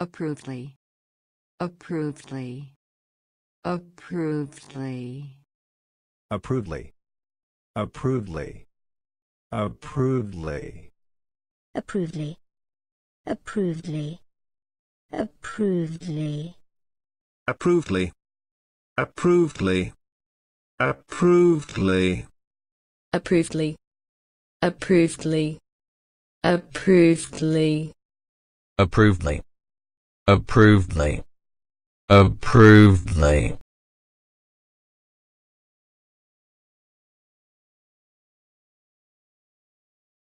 approvedly approvedly approvedly approvedly approvedly approvedly approvedly approvedly approvedly approvedly approvedly approvedly approvedly approvedly approvedly approvedly approvedly approvedly